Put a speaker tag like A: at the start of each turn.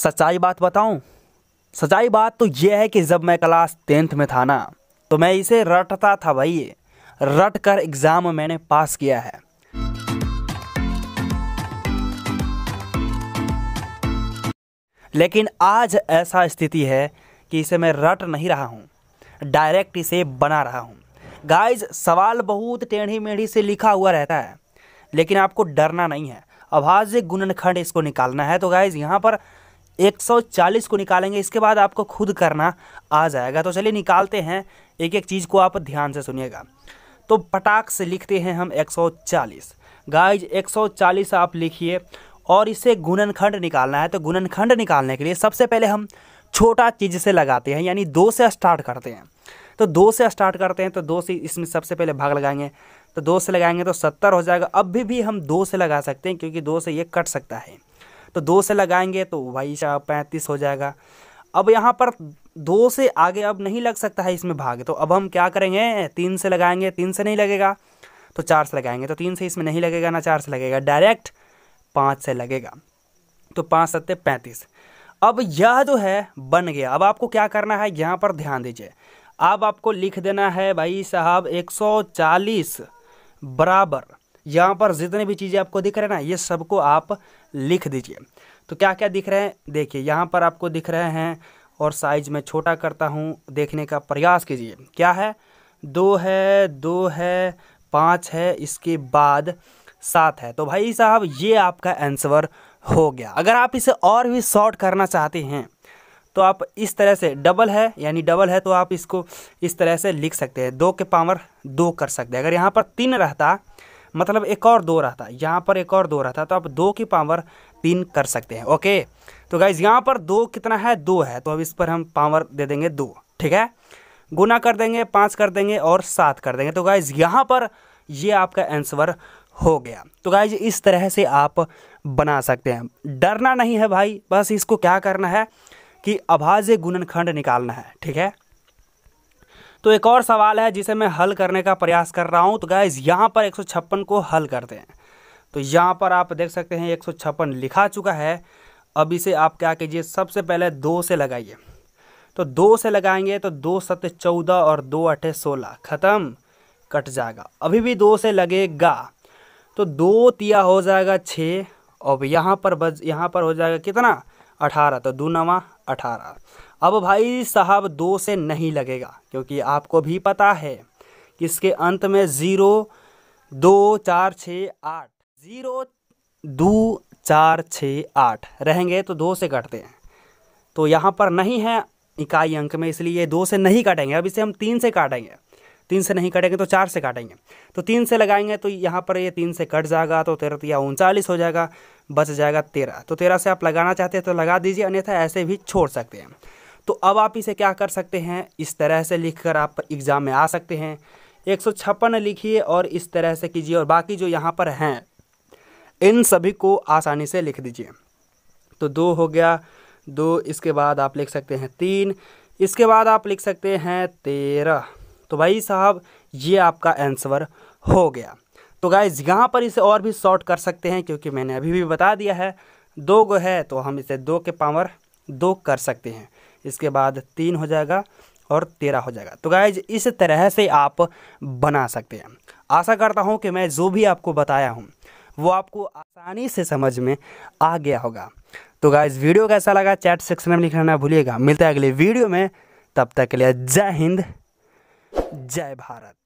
A: सच्चाई बात बताऊं सच्चाई बात तो यह है कि जब मैं क्लास टेंथ में था ना तो मैं इसे रटता था भाई रट कर एग्ज़ाम मैंने पास किया है लेकिन आज ऐसा स्थिति है कि इसे मैं रट नहीं रहा हूँ डायरेक्ट इसे बना रहा हूँ गाइज सवाल बहुत टेढ़ी मेढ़ी से लिखा हुआ रहता है लेकिन आपको डरना नहीं है अभाज्य गुणनखंड इसको निकालना है तो गाइज यहाँ पर 140 को निकालेंगे इसके बाद आपको खुद करना आ जाएगा तो चलिए निकालते हैं एक एक चीज़ को आप ध्यान से सुनिएगा तो पटाख से लिखते हैं हम 140 गाइज 140 आप लिखिए और इसे गुणनखंड निकालना है तो गुणनखंड निकालने के लिए सबसे पहले हम छोटा चीज़ से लगाते हैं यानी दो से स्टार्ट करते हैं तो दो से स्टार्ट करते हैं तो दो से इसमें सबसे पहले भाग लगाएंगे तो दो से लगाएंगे तो सत्तर हो जाएगा अब भी, भी हम दो से लगा सकते हैं क्योंकि दो से ये कट सकता है तो दो से लगाएंगे तो भाई पैंतीस हो जाएगा अब यहाँ पर दो से आगे अब नहीं लग सकता है इसमें भाग तो अब हम क्या करेंगे तीन से लगाएंगे तीन से नहीं लगेगा तो चार से लगाएंगे तो तीन से इसमें नहीं लगेगा ना चार से लगेगा डायरेक्ट पाँच से लगेगा तो पाँच सत्ते पैंतीस अब यह जो है बन गया अब आपको क्या करना है यहाँ पर ध्यान दीजिए अब आपको लिख देना है भाई साहब 140 बराबर यहाँ पर जितने भी चीज़ें आपको दिख रहे हैं ना ये सबको आप लिख दीजिए तो क्या क्या दिख रहे हैं देखिए यहाँ पर आपको दिख रहे हैं और साइज़ में छोटा करता हूँ देखने का प्रयास कीजिए क्या है दो है दो है पाँच है इसके बाद सात है तो भाई साहब ये आपका आंसर हो गया अगर आप इसे और भी शॉर्ट करना चाहते हैं तो आप इस तरह से डबल है यानी डबल है तो आप इसको इस तरह से लिख सकते हैं दो के पावर दो कर सकते हैं अगर यहाँ पर तीन रहता मतलब एक और दो रहता है यहाँ पर एक और दो रहता तो आप दो की पावर तीन कर सकते हैं ओके तो गाइज यहाँ पर दो कितना है दो है तो अब इस पर हम पावर दे देंगे दो ठीक है गुना कर देंगे पाँच कर देंगे और सात कर देंगे तो गाइज यहाँ पर ये आपका आंसर हो गया तो गाइज इस तरह से आप बना सकते हैं डरना नहीं है भाई बस इसको क्या करना है कि अभाज्य गुणनखंड निकालना है ठीक है तो एक और सवाल है जिसे मैं हल करने का प्रयास कर रहा हूँ तो गाइज यहाँ पर एक को हल करते हैं तो यहाँ पर आप देख सकते हैं एक लिखा चुका है अब इसे आप क्या कीजिए सबसे पहले दो से लगाइए तो दो से लगाएंगे तो दो सत्य चौदह और दो अठे सोलह ख़त्म कट जाएगा अभी भी दो से लगेगा तो दो तिया हो जाएगा छः और यहाँ पर बज यहाँ पर हो जाएगा कितना अठारह तो दो नवा अठारह अब भाई साहब दो से नहीं लगेगा क्योंकि आपको भी पता है कि इसके अंत में ज़ीरो दो चार छ आठ ज़ीरो दो चार छ आठ रहेंगे तो दो से कटते हैं तो यहाँ पर नहीं है इकाई अंक में इसलिए दो से नहीं काटेंगे अब इसे हम तीन से काटेंगे तीन से नहीं कटेंगे तो चार से काटेंगे तो तीन से लगाएंगे तो यहाँ पर ये तीन से कट जाएगा तो तेरह या उनचालीस हो जाएगा बच जाएगा तेरह तो तेरह से आप लगाना चाहते हैं तो लगा दीजिए अन्यथा ऐसे भी छोड़ सकते हैं तो अब आप इसे क्या कर सकते हैं इस तरह से लिख कर आप एग्ज़ाम में आ सकते हैं एक सौ छप्पन लिखिए और इस तरह से कीजिए और बाकी जो यहाँ पर हैं इन सभी को आसानी से लिख दीजिए तो दो हो गया दो इसके बाद आप लिख सकते हैं तीन इसके बाद आप लिख सकते हैं तेरह तो भाई साहब ये आपका आंसर हो गया तो गाइज यहाँ पर इसे और भी शॉर्ट कर सकते हैं क्योंकि मैंने अभी भी बता दिया है दो गो है तो हम इसे दो के पावर दो कर सकते हैं इसके बाद तीन हो जाएगा और तेरह हो जाएगा तो गाइज इस तरह से आप बना सकते हैं आशा करता हूँ कि मैं जो भी आपको बताया हूँ वो आपको आसानी से समझ में आ गया होगा तो गाइज वीडियो कैसा लगा चैट सेक्शन में लिखना ना भूलिएगा मिलता है अगले वीडियो में तब तक के लिए जय हिंद जय भारत